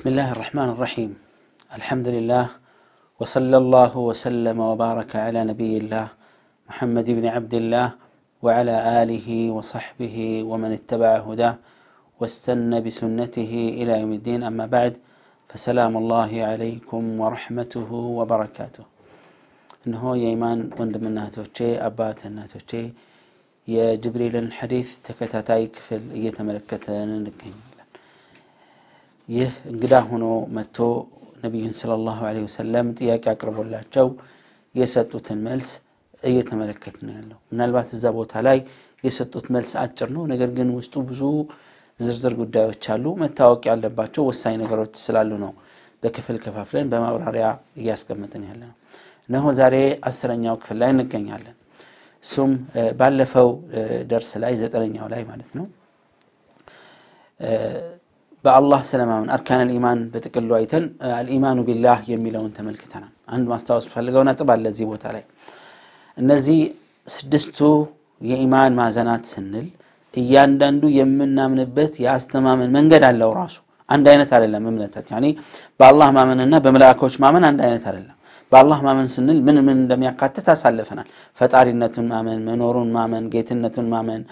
بسم الله الرحمن الرحيم الحمد لله وصلى الله وسلم وبارك على نبي الله محمد بن عبد الله وعلى آله وصحبه ومن اتبع هداه واستنى بسنته إلى يوم الدين أما بعد فسلام الله عليكم ورحمته وبركاته إنه يمان وندمنا توتشي أباتنا توتشي يا جبريل الحديث تكتاتاي كفل يتملكتنا نكين ይህ እንግዳ ሆኖ መጥቶ ነቢዩን ሰለላሁ ዐለይሂ ወሰለም ጥያቄ አቅርቦላቸው የሰጡትን መልስ እየተመለከት ነው ያለው። ምናልባት እዛ ቦታ ላይ የሰጡት መልስ አጭር ነው፣ ነገር ግን ውስጡ ብዙ ዝርዝር ጉዳዮች አሉ፣ መታወቅ ያለባቸው ወሳኝ ነገሮች ስላሉ ነው በክፍል ከፋፍለን በማብራሪያ እያስቀመጥን ያለ ነው። እነሆ ዛሬ አስረኛው ክፍል ላይ እንገኛለን። እሱም ባለፈው ደርስ ላይ ዘጠነኛው ላይ ማለት ነው በአላህ ስለማመን አርካን አልኢማን በጥቅሉ አይተን አልኢማኑ ቢላህ የሚለውን ተመልክተናል። አንድ ማስታወስ ፈልገው ነጥብ አለ እዚህ ቦታ ላይ እነዚህ ስድስቱ የኢማን ማዘናት ስንል እያንዳንዱ የምናምንበት የአስተማመን መንገድ አለው ራሱ አንድ አይነት አደለም እምነታት በአላህ ማመንና በመላእኮች ማመን አንድ አይነት አደለም በአላህ ማመን ስንል ምን ምን እንደሚያካትት አሳልፈናል። ፈጣሪነቱን ማመን፣ መኖሩን ማመን፣ ጌትነቱን ማመን፣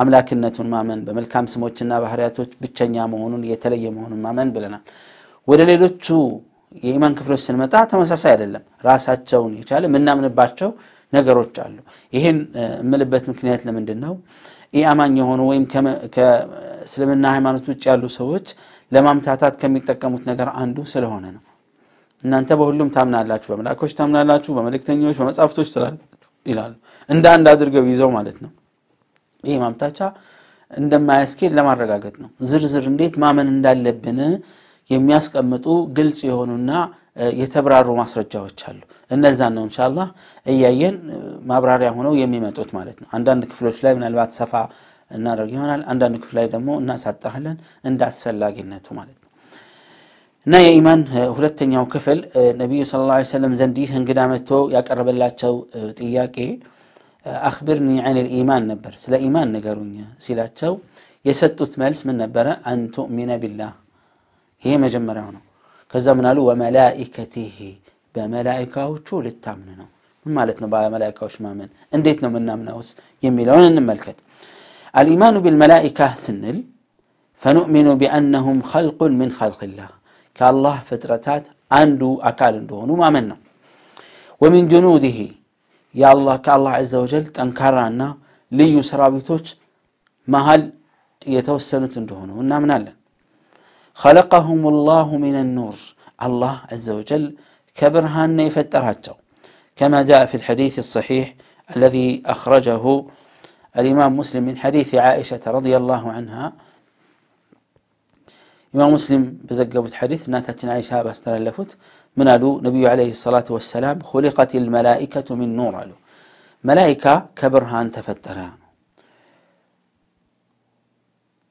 አምላክነቱን ማመን፣ በመልካም ስሞችና ባህሪያቶች ብቸኛ መሆኑን የተለየ መሆኑን ማመን ብለናል። ወደ ሌሎቹ የኢማን ክፍሎች ስንመጣ ተመሳሳይ አይደለም። ራሳቸውን የቻለ የምናምንባቸው ነገሮች አሉ። ይህን እምልበት ምክንያት ለምንድን ነው? ኢአማኝ የሆኑ ወይም ከእስልምና ሃይማኖት ውጭ ያሉ ሰዎች ለማምታታት ከሚጠቀሙት ነገር አንዱ ስለሆነ ነው። እናንተ በሁሉም ታምናላችሁ፣ በመላእክቶች ታምናላችሁ፣ በመልእክተኞች በመጻፍቶች ትላላችሁ ይላሉ። እንደ አንድ አድርገው ይዘው ማለት ነው። ይሄ ማምታቻ እንደማያስኬድ ለማረጋገጥ ነው። ዝርዝር እንዴት ማመን እንዳለብን የሚያስቀምጡ ግልጽ የሆኑና የተብራሩ ማስረጃዎች አሉ። እነዛን ነው እንሻላ እያየን ማብራሪያ ሆነው የሚመጡት ማለት ነው። አንዳንድ ክፍሎች ላይ ምናልባት ሰፋ እናደርግ ይሆናል። አንዳንድ ክፍል ላይ ደግሞ እናሳጥራለን እንደ አስፈላጊነቱ ማለት ነው። نا يا إيمان هلتن يوم كفل النبي صلى الله عليه وسلم زندي هنقدا تو ياك أرب الله تشو تياكي أخبرني عن الإيمان نبر سلا إيمان نقرون سلا تشو يسدت ثمالس من نبرة أن تؤمن بالله هي ما هنا كذا منالو وملائكته بملائكة وشو للتامننا من مالتنا بقى ملائكة وش مامن انديتنا من نامنا وس يميلون ان ملكت الإيمان بالملائكة سنل فنؤمن بأنهم خلق من خلق الله ከአላህ ፍጥረታት አንዱ አካል እንደሆኑ ማመን ነው ወሚን ጅኑድህ عز ከአላህ ዘ ወጀል ጠንካራና ልዩ ሰራዊቶች መሀል የተወሰኑት እንደሆኑ እናምናለን خلقهم الله من النور الله عز وجل كبرهان يفترهاتو كما جاء في الحديث الصحيح الذي أخرجه الإمام مسلم من حديث عائشة رضي الله عنها ኢማም ሙስሊም በዘገቡት ሐዲስ እናታችን አይሻ ባስተላለፉት ምን አሉ ነቢዩ ለ ሰላት ወሰላም ሁሊቀት ልመላይከቱ ሚን ኑር አሉ መላይካ ከብርሃን ተፈጠረ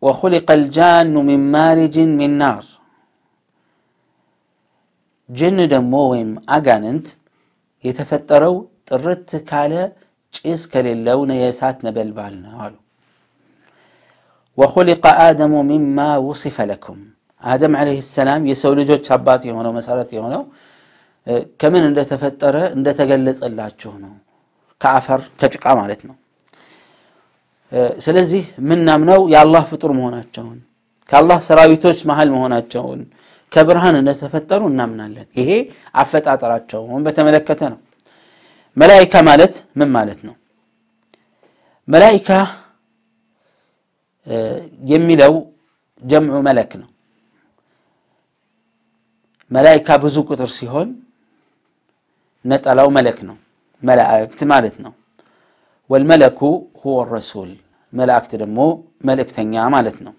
وخلق الجان من مارج من نار جن دمو ويم اغاننت يتفطروا طرت كاله چيس كليلو نه يسات نبلبالنا قالوا وخلق ادم مما وصف لكم አደም ዓለይሂ ሰላም የሰው ልጆች አባት የሆነው መሰረት የሆነው ከምን እንደተፈጠረ እንደተገለጸላችሁ ነው። ከአፈር ከጭቃ ማለት ነው። ስለዚህ ምናምነው የአላህ ፍጡር መሆናቸውን ከአላህ ሰራዊቶች መሀል መሆናቸውን ከብርሃን እንደተፈጠሩ እናምናለን። ይሄ አፈጣጠራቸውን በተመለከተ ነው። መላይካ ማለት ምን ማለት ነው? መላይካ የሚለው ጀምዑ መለክ ነው። ملائكة بزوكو ترسيهون سيهون نتألو ملكنا ملائكة مالتنا والملك هو الرسول ملائكة دمو ملك تنيا مالتنا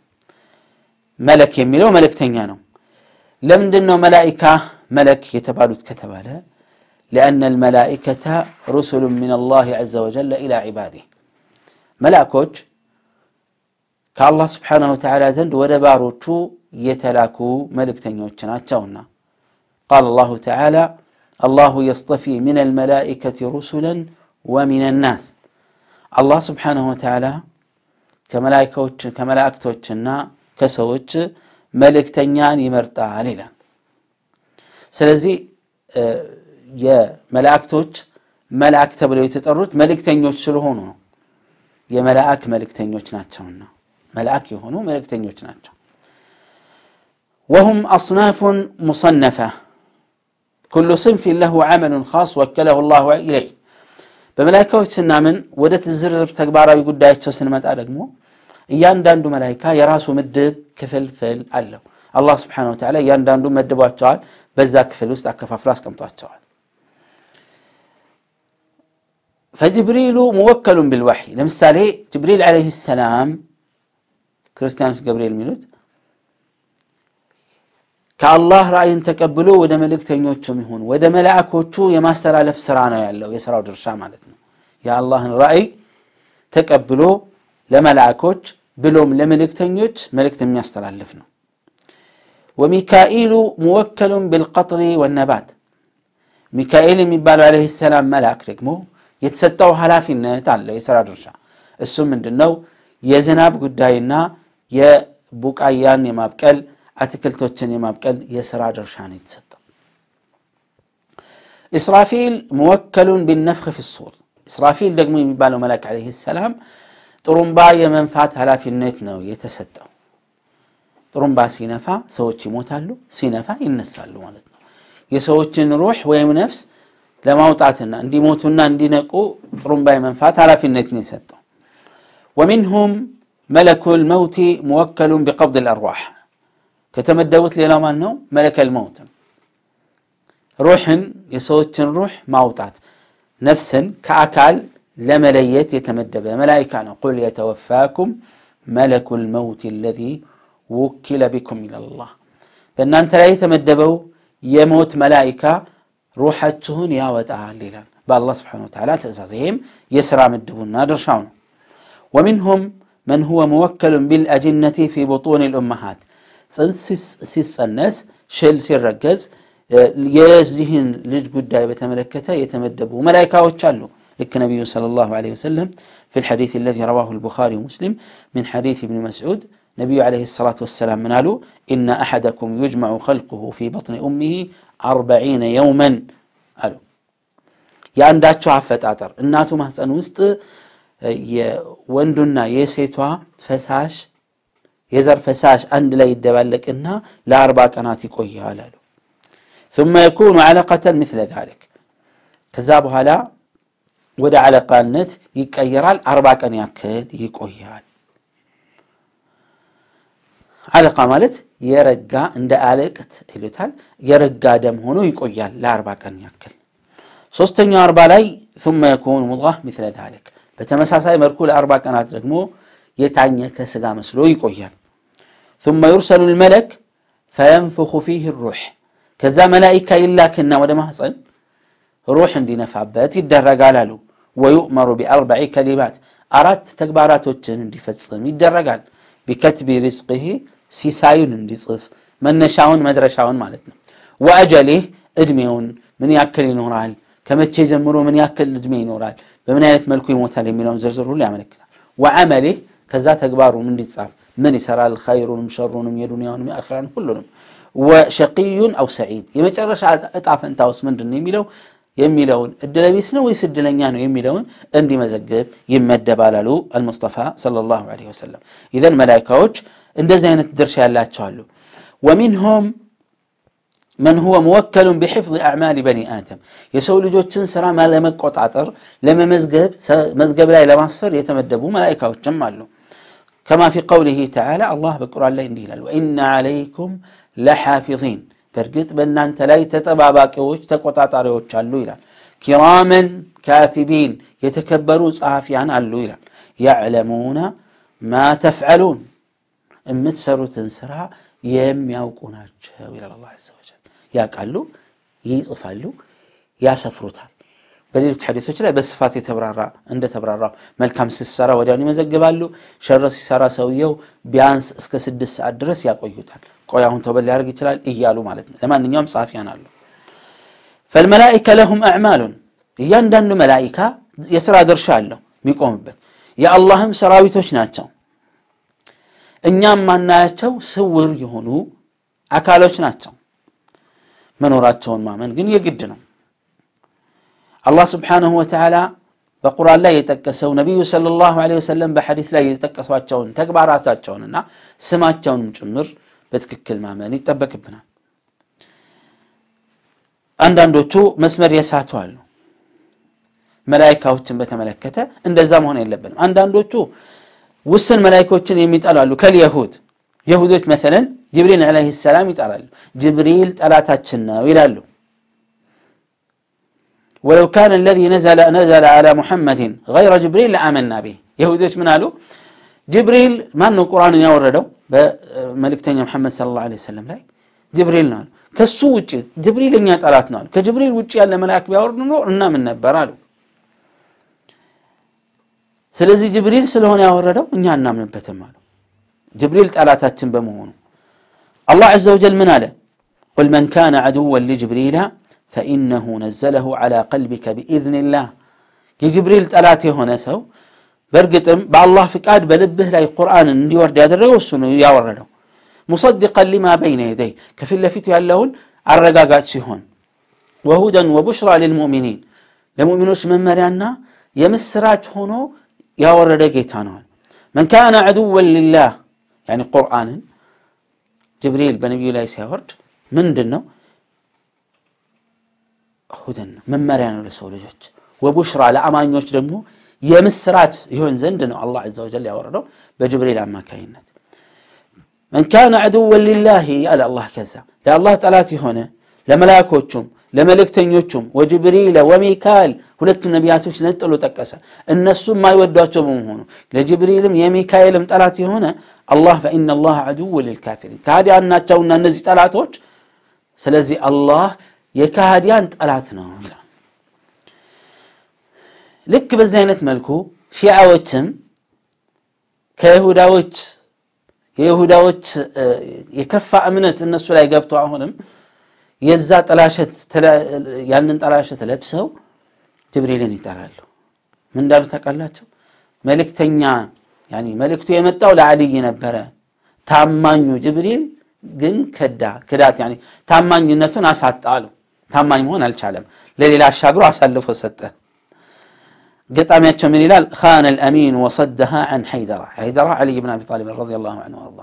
ملك يميلو ملك تنيا نو لم دنو ملائكة ملك يتبالوت كتب لأن الملائكة رسل من الله عز وجل إلى عباده ملائكوج كالله سبحانه وتعالى زند ودبارو تو يتلاكو ملك تنيا تشاونا قال الله تعالى: الله يصطفي من الملائكة رسلا ومن الناس. الله سبحانه وتعالى كملائكة كملائكة وشنا كسوتش ملك تنيان مرتا علينا. سلزي يا ملائكة ملائكة تبلو يتطرد ملك تنيوش شلهونه. يا ملائك ملك تنيوش ناتشونا. ملائك يهونو ملك تنيوش ناتشون. وهم أصناف مصنفة كل صنف له عمل خاص وكله الله إليه በመላይካዎች ስናምን ወደ ዝርዝር ተግባራዊ ጉዳያቸው ስንመጣ ደግሞ እያንዳንዱ መላይካ የራሱ ምድብ ክፍልፍል አለው አላህ ስብሓን ወተላ እያንዳንዱ መድቧቸዋል በዛ ክፍል ውስጥ አከፋፍሎ አስቀምጧቸዋል ፈጅብሪሉ ሙወከሉን ቢልዋሒ ለምሳሌ ጅብሪል ዓለይህ ሰላም ክርስቲያኖች ገብርኤል የሚሉት ከአላህ ራእይን ተቀብሎ ወደ መልእክተኞቹም ይሁን ወደ መላእኮቹ የማስተላለፍ ስራ ነው ያለው የስራው ድርሻ ማለት ነው የአላህን ራእይ ተቀብሎ ለመላእኮች ብሎም ለመልእክተኞች መልእክት የሚያስተላልፍ ነው ወሚካኤሉ ሙወከሉን ቢልቀጥሪ ወነባት ሚካኤል የሚባለው አለህ ሰላም መልአክ ደግሞ የተሰጠው ኃላፊነት አለ የስራ ድርሻ እሱም ምንድነው የዝናብ ጉዳይና የቡቃያን የማብቀል አትክልቶችን የማብቀል የስራ ድርሻ ነው የተሰጠው ኢስራፊል ሙወከሉን ቢነፍኽ ፊ ሱር ኢስራፊል ደግሞ የሚባለው መላክ ዓለይሂ ሰላም ጥሩምባ የመንፋት ኃላፊነት ነው የተሰጠው ጥሩምባ ሲነፋ ሰዎች ይሞታሉ ሲነፋ ይነሳሉ ማለት ነው የሰዎችን ሩህ ወይም ነፍስ ለማውጣትና እንዲሞቱና እንዲነቁ ጥሩምባ የመንፋት ኃላፊነት ነው የሰጠው ومنهم ملك الموت موكل بقبض الأرواح كتمدوت ليلا مانو ملك الموت روح يسوتشن روح موتات نفسا كأكال لمليت يتمدب ملائكة قل يتوفاكم ملك الموت الذي وكل بكم إلى الله فنان ترى يتمدبوا يموت ملائكة روحتهن يا وتعالى بالله سبحانه وتعالى تأزازهم يسرى مدبون نادر شاون ومنهم من هو موكل بالأجنة في بطون الأمهات ፅንስ ሲፀነስ ሽል ሲረገዝ የዚህን ልጅ ጉዳይ በተመለከተ የተመደቡ መላይካዎች አሉ ልክ ነቢዩ ሰለላሁ ዐለይሂ ወሰለም ፊል ሐዲስ አለዚ ረዋሁ አልቡኻሪ ሙስሊም ሚን ሐዲስ ኢብን መስዑድ ነቢዩ ዐለይሂ ሰላቱ ወሰላም ምን አሉ ኢነ አሐደኩም ዩጅመዑ ኸልቁሁ ፊ በጥኒ ኡሚሂ አርበዒነ የውመን አሉ የአንዳቸው አፈጣጠር እናቱ ማህፀን ውስጥ የወንዱና የሴቷ ፈሳሽ የዘር ፈሳሽ አንድ ላይ ይደባለቅና ለአርባ ቀናት ይቆያል አሉ ثم يكون علقة مثل ذلك ከዛ በኋላ ወደ አለቃነት ይቀየራል አርባ ቀን ያክል ይቆያል አለቃ ማለት የረጋ እንደ አለቅት ይሉታል የረጋ ደም ሆኖ ይቆያል ለአርባ ቀን ያክል ሶስተኛው አርባ ላይ ثم يكون مضغة مثل ذلك በተመሳሳይ መልኩ ለአርባ ቀናት ደግሞ የታኘከ ስጋ መስሎ ይቆያል ثم يرسل الملك فينفخ فيه الروح كذا ملائكة إلا كنا ولا ما حصل روح عندنا فعبات يدرق على له ويؤمر بأربع كلمات أرات تكبارات وجن عندي فتصم يدرق على بكتب رزقه سيسايون عندي صف من نشاون مدرشاون مالتنا وأجله إدميون من يأكل نورال كما تجمرو من يأكل إدمي نورال بمن آية ملكو يموت عليهم منهم زرزره اللي عملك وعمله كذا تكبارو من يتصاف من يسرى الخير ومن شر ومن يدنيا ومن آخرة كلهم وشقي أو سعيد يما ترش أتعف أنت أوس من دني ميلو يميلون الدلابيسنا ويسدلن يعني يميلون أندي مزقب يمد بالالو المصطفى صلى الله عليه وسلم إذا ملايكة وش عند زينة درشي الله تشالو ومنهم من هو موكل بحفظ أعمال بني آدم يسول جو تنسرى ما لم قطع لما مزقب مزقب لا إلى مصفر يتمدبوا ملائكة وتجمع لهم كما في قوله تعالى الله بالقران لا ينديل وان عليكم لحافظين برقت بان انت لا تتبابا كوش تقطع كراما كاتبين يتكبرون صحفيا عن علو يعلمون ما تفعلون امتسروا تنسرع يم ياوكونا الله عز وجل يا قالوا يصفالو يا سفروتال በሌሎች ሐዲሶች ላይ በስፋት የተብራራ እንደተብራራው መልካም ሲሰራ ወዲያውን ይመዘግባሉ። ሸረ ሲሰራ ሰውየው ቢያንስ እስከ ስድስት ሰዓት ድረስ ያቆዩታል። ቆይ አሁን ተውበት ሊያደርግ ይችላል እያሉ ማለት ነው። ለማንኛውም ጻፊያን አሉ። ፈልመላኢከ ለሁም አዕማሉን እያንዳንዱ መላኢካ የስራ ድርሻ አለው የሚቆምበት። የአላህም ሰራዊቶች ናቸው። እኛም ማናያቸው ስውር የሆኑ አካሎች ናቸው። መኖራቸውን ማመን ግን የግድ ነው። አላህ ስብሓንሁ ወተዓላ በቁርአን ላይ የጠቀሰው ነቢዩ ሰለ ላሁ ለ ወሰለም በሐዲት ላይ የጠቀሷቸውን ተግባራታቸውንና ስማቸውንም ጭምር በትክክል ማመን ይጠበቅብናል አንዳንዶቹ መስመር የሳቱ አሉ መላይካዎችን በተመለከተ እንደዛ መሆን የለብንም አንዳንዶቹ ውስን መላይኮችን የሚጠላሉ ከልየሁድ የሁዶች መሰለን ጅብሪል ለ ሰላም ይጠላሉ ጅብሪል ጠላታችን ነው ይላሉ ولو كان الذي نزل نزل على محمد غير جبريل لآمنا به يهوديش من قالوا جبريل ما انه قران يا وردوا محمد صلى الله عليه وسلم لا جبريل نال كسو وجه جبريل اني طلعت نال كجبريل وجه يا الملائك بيوردوا نو انا من نبر سلازي جبريل سلهون يا وردوا اني انا من بتم قالوا جبريل طلعتاتين بمهونه الله عز وجل من قال قل من كان عدوا لجبريل فإنه نزله على قلبك بإذن الله جبريل تلاتة هنا سو برقتم بع الله في قاد بلبه لأي قرآن اللي ورد هذا الرجل يا ورده مصدقا لما بين يديه كفي اللفت يلون الرقاقات سيهون وهدى وبشرى للمؤمنين لمؤمنوش من مريانا يمسرات هنا يا ورده جيتانون من كان عدوا لله يعني قرآن جبريل بنبي الله ورد من دنو እሁድን መመሪያ ነው ለሰው ልጆች ወቡሽራ ለአማኞች ደግሞ የምስራት ይሆን ዘንድ ነው አላህ አዘ ወጀል ያወረደው በጅብሪል አማካኝነት መን ካነ ዐድወን ሊላሂ አለ አላህ ከዛ ለአላህ ጠላት የሆነ ለመላእኮቹም ለመልእክተኞቹም ወጅብሪል ወሚካኤል ሁለቱ ነቢያቶች ነጥሎ ጠቀሰ እነሱ የማይወዷቸው በመሆኑ ለጅብሪልም የሚካኤልም ጠላት የሆነ አላህ ፈኢነ አላህ ዐድው ልልካፊሪን ከሃዲያን ናቸውና እነዚህ ጠላቶች ስለዚህ አላህ የካሃዲያን ጠላት ነው ልክ በዚህ አይነት መልኩ ሺዓዎችም ከይሁዳዎች የይሁዳዎች የከፋ እምነት እነሱ ላይ ገብቶ አሁንም የዛ ጠላሸት ያንን ጥላሸት ለብሰው ጅብሪልን ይጠራሉ። ምን እንዳሉ ታውቃላችሁ? መልእክተኛ መልእክቱ የመጣው ለአልይ ነበረ። ታማኙ ጅብሪል ግን ክዳ ክዳት ታማኝነቱን አሳጣ አሉ። ታማኝ መሆን አልቻለም ለሌላ አሻግሮ አሳልፎ ሰጠ ገጣሚያቸው ምን ይላል ካነ ልአሚን ወሰደሃ አን ሐይደራ ሐይደራ ዓልይ ብን አቢ ጣሊብ ረዲ ላሁ አንሁ አርዳ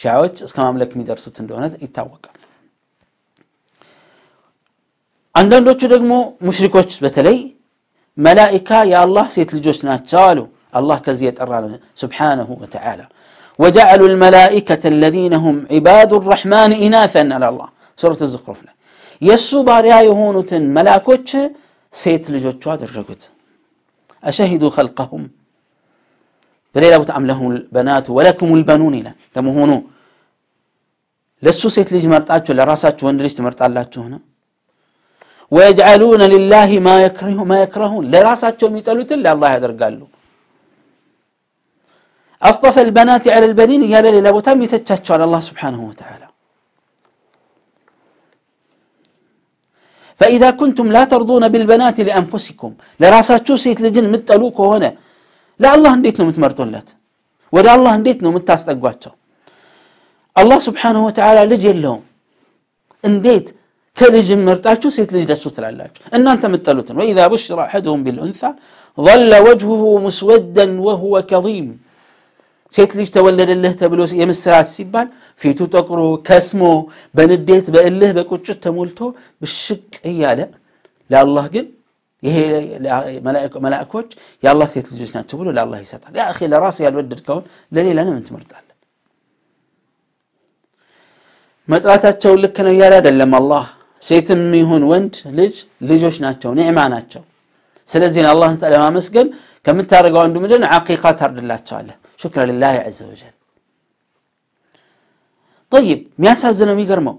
ሺዓዎች እስከ ማምለክ የሚደርሱት እንደሆነ ይታወቃል አንዳንዶቹ ደግሞ ሙሽሪኮች በተለይ መላኢካ የአላህ ሴት ልጆች ናቸው አሉ አላህ ከዚህ የጠራ ነው ስብሓነሁ ወተዓላ وجعلوا الملائكة الذين هم عباد الرحمن إناثا على الله سورة الزخرف له يسو باريا تن ملاكوش سيت لجوتشو الرجوت أشهدوا خلقهم بريلا بوت أم لهم البنات ولكم البنون إلى لما هونو لسو سيت لج مرتاتشو لراساتشو وندريش مرتاتشو هنا ويجعلون لله ما يكره ما يكرهون لراساتشو ميتالوت إلا الله يدر قالوا أصطف البنات على البنين قال لي لابو تم على الله سبحانه وتعالى فإذا كنتم لا ترضون بالبنات لأنفسكم لراساتشو سيت لجن متألوك هنا لا الله انديت متمرتون لات ولا الله انديت متاستقواتو الله سبحانه وتعالى لجي يلهم انديت كلج مرطاتشو سيت لجن دسو تلالاچو ان انت متألوتن وإذا بشر أحدهم بالأنثى ظل وجهه مسودا وهو كظيم ሴት ልጅ ተወለደልህ ተብሎ የምስራች ሲባል ፊቱ ጠቁሮ ከስሞ በንዴት በእልህ በቁጭት ተሞልቶ ብሽቅ እያለ ለአላህ ግን ይሄ መላእኮች የአላህ ሴት ልጆች ናቸው ብሎ ለአላ ይሰጣል። ያ እኺ ለራሱ ያልወደድከውን ለሌላ ለምን ትመርጣለህ? መጥራታቸውን ልክ ነው እያለ አደለም አላህ። ሴትም ይሁን ወንድ ልጅ ልጆች ናቸው፣ ኒዕማ ናቸው። ስለዚህ አላህን ለማመስገን ከምታደርገው አንዱ ምድን አቂቃ ታርድላቸዋለህ ሹክራ ሊላህ ዘ ወጀል ጠይብ የሚያሳዝነው የሚገርመው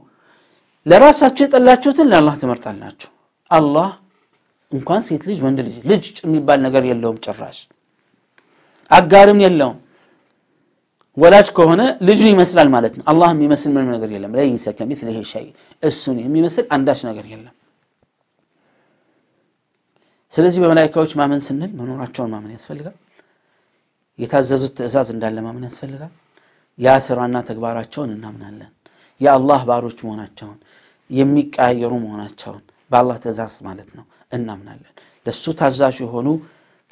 ለራሳችሁ የጠላችሁትን ለአላህ ትመርጣላችሁ አላህ እንኳን ሴት ልጅ ወንድ ልጅ ልጅ የሚባል ነገር የለውም ጭራሽ አጋርም የለውም ወላጅ ከሆነ ልጁን ይመስላል ማለት ነው አላህ የሚመስል ምንም ነገር የለም ለይሰ ከሚትሊህ እሱን የሚመስል አንዳች ነገር የለም ስለዚህ በመላይካዎች ማመን ስንል መኖራቸውን ማመን ያስፈልጋል የታዘዙት ትእዛዝ እንዳለ ማመን ያስፈልጋል። ያ ስራና ተግባራቸውን እናምናለን። የአላህ ባሮች መሆናቸውን የሚቀያየሩ መሆናቸውን በአላህ ትእዛዝ ማለት ነው እናምናለን። ለሱ ታዛሽ የሆኑ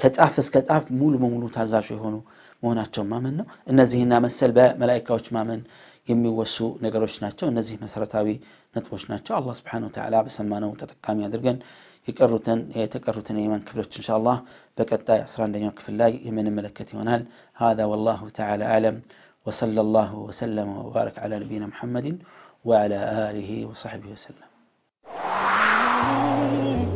ከጫፍ እስከ ጫፍ ሙሉ በሙሉ ታዛሽ የሆኑ መሆናቸውን ማመን ነው። እነዚህና መሰል በመላይካዎች ማመን የሚወሱ ነገሮች ናቸው። እነዚህ መሰረታዊ ነጥቦች ናቸው። አላ ስብን ተላ በሰማነው ተጠቃሚ አድርገን የቀሩትን የተቀሩትን የኢማን ክፍሎች እንሻ አላህ በቀጣይ 11ኛው ክፍል ላይ የምንመለከት ይሆናል هذا والله تعالى أعلم وصلى الله وسلم وبارك على نبينا محمد وعلى آله وصحبه وسلم